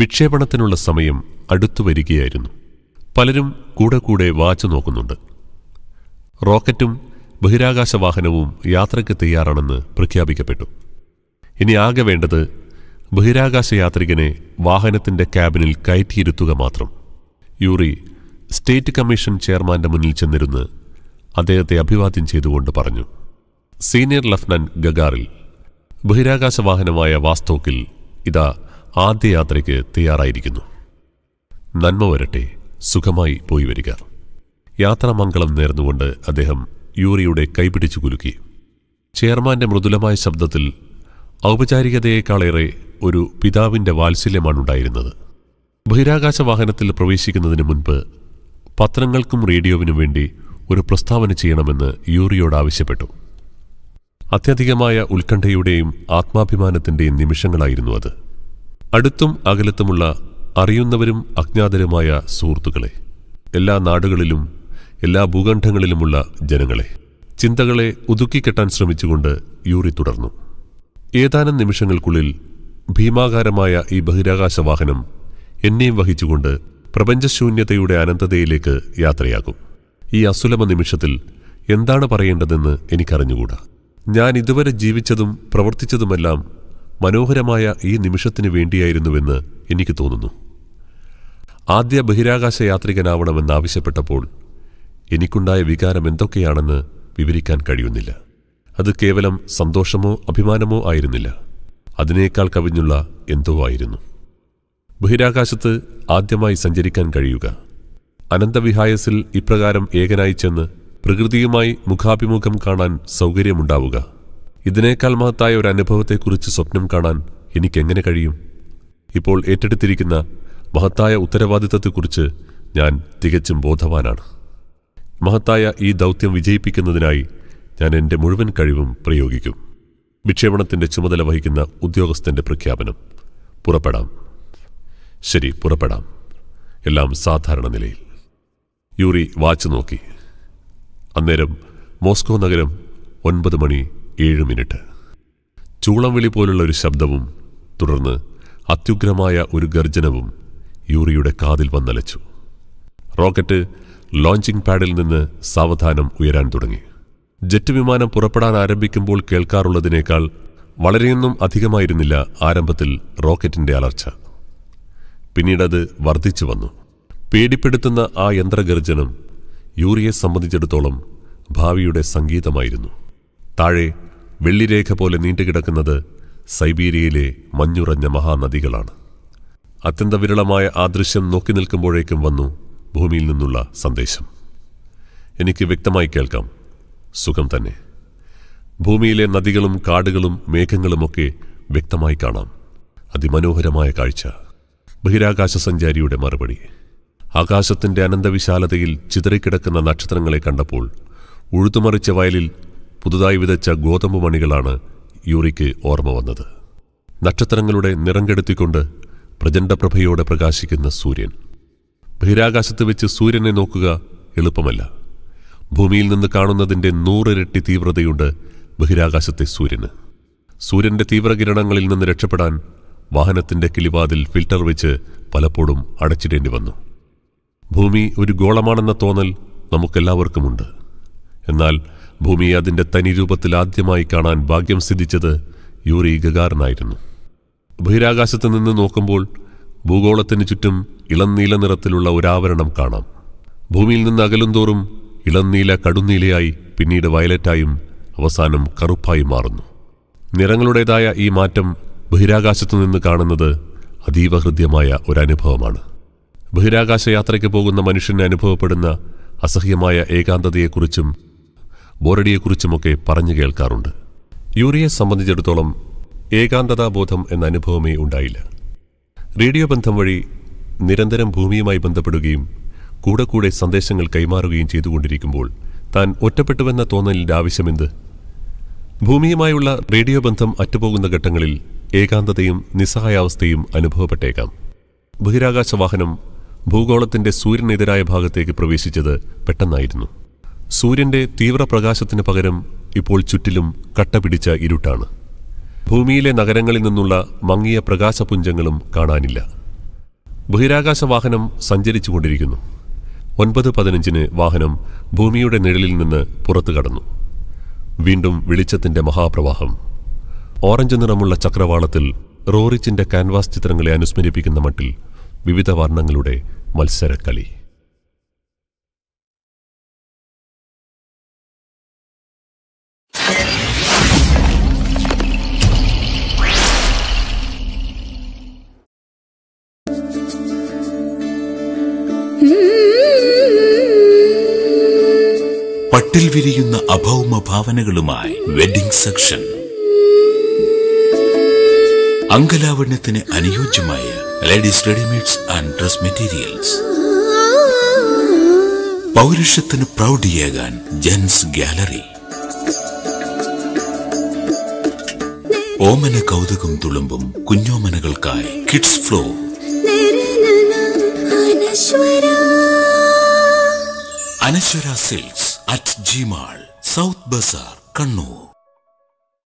വിക്ഷേപണത്തിനുള്ള സമയം അടുത്തു വരികയായിരുന്നു പലരും കൂടെ കൂടെ വാച്ച് നോക്കുന്നുണ്ട് റോക്കറ്റും ബഹിരാകാശ വാഹനവും യാത്രയ്ക്ക് തയ്യാറാണെന്ന് പ്രഖ്യാപിക്കപ്പെട്ടു ഇനി ആകെ വേണ്ടത് ബഹിരാകാശ യാത്രികനെ വാഹനത്തിൻ്റെ ക്യാബിനിൽ കയറ്റിയിരുത്തുക മാത്രം യൂറി സ്റ്റേറ്റ് കമ്മീഷൻ ചെയർമാന്റെ മുന്നിൽ ചെന്നിരുന്ന് അദ്ദേഹത്തെ അഭിവാദ്യം ചെയ്തുകൊണ്ട് പറഞ്ഞു സീനിയർ ലഫ്റ്റനന്റ് ഗഗാറിൽ ബഹിരാകാശ വാഹനമായ വാസ്തോക്കിൽ ഇതാ ആദ്യ യാത്രയ്ക്ക് തയ്യാറായിരിക്കുന്നു നന്മ വരട്ടെ സുഖമായി പോയി വരിക യാത്രാമംഗളം നേർന്നുകൊണ്ട് അദ്ദേഹം യൂറിയുടെ കൈപിടിച്ചു കുലുക്കി ചെയർമാന്റെ മൃദുലമായ ശബ്ദത്തിൽ ഔപചാരികതയേക്കാളേറെ ഒരു പിതാവിൻ്റെ വാത്സല്യമാണുണ്ടായിരുന്നത് ബഹിരാകാശ വാഹനത്തിൽ പ്രവേശിക്കുന്നതിന് മുൻപ് പത്രങ്ങൾക്കും റേഡിയോവിനും വേണ്ടി ഒരു പ്രസ്താവന ചെയ്യണമെന്ന് യൂറിയോട് ആവശ്യപ്പെട്ടു അത്യധികമായ ഉത്കണ്ഠയുടെയും ആത്മാഭിമാനത്തിൻ്റെയും നിമിഷങ്ങളായിരുന്നു അത് അടുത്തും അകലത്തുമുള്ള അറിയുന്നവരും അജ്ഞാതരുമായ സുഹൃത്തുക്കളെ എല്ലാ നാടുകളിലും എല്ലാ ഭൂഖണ്ഡങ്ങളിലുമുള്ള ജനങ്ങളെ ചിന്തകളെ ഒതുക്കിക്കെട്ടാൻ ശ്രമിച്ചുകൊണ്ട് യൂറി തുടർന്നു ഏതാനും നിമിഷങ്ങൾക്കുള്ളിൽ ഭീമാകാരമായ ഈ ബഹിരാകാശ വാഹനം എന്നെയും വഹിച്ചുകൊണ്ട് പ്രപഞ്ചശൂന്യതയുടെ അനന്തതയിലേക്ക് യാത്രയാകും ഈ അസുലഭ നിമിഷത്തിൽ എന്താണ് പറയേണ്ടതെന്ന് എനിക്കറിഞ്ഞുകൂടാ ഞാൻ ഇതുവരെ ജീവിച്ചതും പ്രവർത്തിച്ചതുമെല്ലാം മനോഹരമായ ഈ നിമിഷത്തിന് വേണ്ടിയായിരുന്നുവെന്ന് എനിക്ക് തോന്നുന്നു ആദ്യ ബഹിരാകാശ യാത്രികനാവണമെന്നാവശ്യപ്പെട്ടപ്പോൾ എനിക്കുണ്ടായ വികാരം എന്തൊക്കെയാണെന്ന് വിവരിക്കാൻ കഴിയുന്നില്ല അത് കേവലം സന്തോഷമോ അഭിമാനമോ ആയിരുന്നില്ല അതിനേക്കാൾ കവിഞ്ഞുള്ള എന്തോ ആയിരുന്നു ബഹിരാകാശത്ത് ആദ്യമായി സഞ്ചരിക്കാൻ കഴിയുക അനന്തവിഹായസിൽ ഇപ്രകാരം ഏകനായി ചെന്ന് പ്രകൃതിയുമായി മുഖാഭിമുഖം കാണാൻ സൗകര്യമുണ്ടാവുക ഇതിനേക്കാൾ മഹത്തായ ഒരു അനുഭവത്തെക്കുറിച്ച് സ്വപ്നം കാണാൻ എനിക്കെങ്ങനെ കഴിയും ഇപ്പോൾ ഏറ്റെടുത്തിരിക്കുന്ന മഹത്തായ ഉത്തരവാദിത്തത്തെക്കുറിച്ച് ഞാൻ തികച്ചും ബോധവാനാണ് മഹത്തായ ഈ ദൗത്യം വിജയിപ്പിക്കുന്നതിനായി ഞാൻ എൻ്റെ മുഴുവൻ കഴിവും പ്രയോഗിക്കും വിക്ഷേപണത്തിൻ്റെ ചുമതല വഹിക്കുന്ന ഉദ്യോഗസ്ഥൻ്റെ പ്രഖ്യാപനം പുറപ്പെടാം ശരി പുറപ്പെടാം എല്ലാം സാധാരണ നിലയിൽ യൂറി വാച്ച് നോക്കി അന്നേരം മോസ്കോ നഗരം ഒൻപത് മണി ഏഴ് മിനിറ്റ് ചൂളംവിളി പോലുള്ള ഒരു ശബ്ദവും തുടർന്ന് അത്യുഗ്രമായ ഒരു ഗർജനവും യൂറിയുടെ കാതിൽ വന്നലച്ചു റോക്കറ്റ് ലോഞ്ചിംഗ് പാഡിൽ നിന്ന് സാവധാനം ഉയരാൻ തുടങ്ങി ജെറ്റ് വിമാനം പുറപ്പെടാൻ ആരംഭിക്കുമ്പോൾ കേൾക്കാറുള്ളതിനേക്കാൾ വളരെയൊന്നും അധികമായിരുന്നില്ല ആരംഭത്തിൽ റോക്കറ്റിന്റെ അലർച്ച പിന്നീടത് വർദ്ധിച്ചു വന്നു പേടിപ്പെടുത്തുന്ന ആ യന്ത്രഗർജനം യൂറിയെ സംബന്ധിച്ചിടത്തോളം ഭാവിയുടെ സംഗീതമായിരുന്നു താഴെ വെള്ളിരേഖ പോലെ നീണ്ടുകിടക്കുന്നത് സൈബീരിയയിലെ മഞ്ഞുറഞ്ഞ മഹാനദികളാണ് അത്യന്ത വിരളമായ ആ ദൃശ്യം നോക്കി നിൽക്കുമ്പോഴേക്കും വന്നു ഭൂമിയിൽ നിന്നുള്ള സന്ദേശം എനിക്ക് വ്യക്തമായി കേൾക്കാം സുഖം തന്നെ ഭൂമിയിലെ നദികളും കാടുകളും മേഘങ്ങളുമൊക്കെ വ്യക്തമായി കാണാം അതിമനോഹരമായ കാഴ്ച ബഹിരാകാശ സഞ്ചാരിയുടെ മറുപടി ആകാശത്തിൻ്റെ അനന്തവിശാലതയിൽ ചിതറിക്കിടക്കുന്ന നക്ഷത്രങ്ങളെ കണ്ടപ്പോൾ ഉഴുതുമറിച്ച വയലിൽ പുതുതായി വിതച്ച ഗോതമ്പ് മണികളാണ് യൂറിക്ക് ഓർമ്മ വന്നത് നക്ഷത്രങ്ങളുടെ നിറം കെടുത്തിക്കൊണ്ട് പ്രചണ്ഡപ്രഭയോടെ പ്രകാശിക്കുന്ന സൂര്യൻ ബഹിരാകാശത്ത് വെച്ച് സൂര്യനെ നോക്കുക എളുപ്പമല്ല ഭൂമിയിൽ നിന്ന് കാണുന്നതിൻ്റെ നൂറിരട്ടി തീവ്രതയുണ്ട് ബഹിരാകാശത്തെ സൂര്യന് സൂര്യൻ്റെ തീവ്രകിരണങ്ങളിൽ നിന്ന് രക്ഷപ്പെടാൻ വാഹനത്തിൻ്റെ കിളിവാതിൽ ഫിൽട്ടർ വെച്ച് പലപ്പോഴും അടച്ചിടേണ്ടി വന്നു ഭൂമി ഒരു ഗോളമാണെന്ന തോന്നൽ നമുക്കെല്ലാവർക്കുമുണ്ട് എന്നാൽ ഭൂമിയെ അതിൻ്റെ തനിരൂപത്തിൽ ആദ്യമായി കാണാൻ ഭാഗ്യം സിദ്ധിച്ചത് യൂറി ഗഗാറിനായിരുന്നു ബഹിരാകാശത്ത് നിന്ന് നോക്കുമ്പോൾ ഭൂഗോളത്തിന് ചുറ്റും ഇളംനീല നിറത്തിലുള്ള ഒരാവരണം കാണാം ഭൂമിയിൽ നിന്ന് അകലുംതോറും ഇളംനീല കടുന്നീലയായി പിന്നീട് വയലറ്റായും അവസാനം കറുപ്പായി മാറുന്നു നിറങ്ങളുടേതായ ഈ മാറ്റം ബഹിരാകാശത്തു നിന്ന് കാണുന്നത് അതീവ ഹൃദ്യമായ ഒരനുഭവമാണ് ബഹിരാകാശ യാത്രയ്ക്ക് പോകുന്ന മനുഷ്യന് അനുഭവപ്പെടുന്ന അസഹ്യമായ ഏകാന്തതയെക്കുറിച്ചും ബോറഡിയെക്കുറിച്ചുമൊക്കെ പറഞ്ഞു കേൾക്കാറുണ്ട് യൂറിയെ സംബന്ധിച്ചിടത്തോളം ഏകാന്തതാബോധം എന്ന അനുഭവമേ ഉണ്ടായില്ല റേഡിയോ ബന്ധം വഴി നിരന്തരം ഭൂമിയുമായി ബന്ധപ്പെടുകയും കൂടെ കൂടെ സന്ദേശങ്ങൾ കൈമാറുകയും ചെയ്തുകൊണ്ടിരിക്കുമ്പോൾ താൻ ഒറ്റപ്പെട്ടുവെന്ന തോന്നലിൻ്റെ ആവശ്യമെന്ത് ഭൂമിയുമായുള്ള റേഡിയോ ബന്ധം അറ്റുപോകുന്ന ഘട്ടങ്ങളിൽ ഏകാന്തതയും നിസ്സഹായാവസ്ഥയും അനുഭവപ്പെട്ടേക്കാം ബഹിരാകാശ വാഹനം ഭൂഗോളത്തിൻ്റെ സൂര്യനെതിരായ ഭാഗത്തേക്ക് പ്രവേശിച്ചത് പെട്ടെന്നായിരുന്നു സൂര്യന്റെ തീവ്രപ്രകാശത്തിന് പകരം ഇപ്പോൾ ചുറ്റിലും കട്ട പിടിച്ച ഇരുട്ടാണ് ഭൂമിയിലെ നഗരങ്ങളിൽ നിന്നുള്ള മങ്ങിയ പ്രകാശപുഞ്ചങ്ങളും കാണാനില്ല ബഹിരാകാശ വാഹനം സഞ്ചരിച്ചുകൊണ്ടിരിക്കുന്നു ഒൻപത് പതിനഞ്ചിന് വാഹനം ഭൂമിയുടെ നിഴലിൽ നിന്ന് പുറത്തു കടന്നു വീണ്ടും വെളിച്ചത്തിന്റെ മഹാപ്രവാഹം ഓറഞ്ച് നിറമുള്ള ചക്രവാളത്തിൽ റോറിച്ചിന്റെ കാൻവാസ് ചിത്രങ്ങളെ അനുസ്മരിപ്പിക്കുന്ന മട്ടിൽ വിവിധ വർണ്ണങ്ങളുടെ മത്സരക്കളി പട്ടിൽ വിരിയുന്ന അഭൗമ ഭാവനകളുമായി വെഡിംഗ് സെക്ഷൻ അങ്കലാവണ്യത്തിന് അനുയോജ്യമായ ladies readymades and dress materials പൗരുഷത്തിന് പ്രൗഢിയേകാൻ ജെൻസ് ഗാലറി ഓമന കൗതുകം തുളുമ്പും കുഞ്ഞോമനകൾക്കായി kids floor Anaswara silks at ജിമാൾ സൗത്ത് ബസാർ കണ്ണൂർ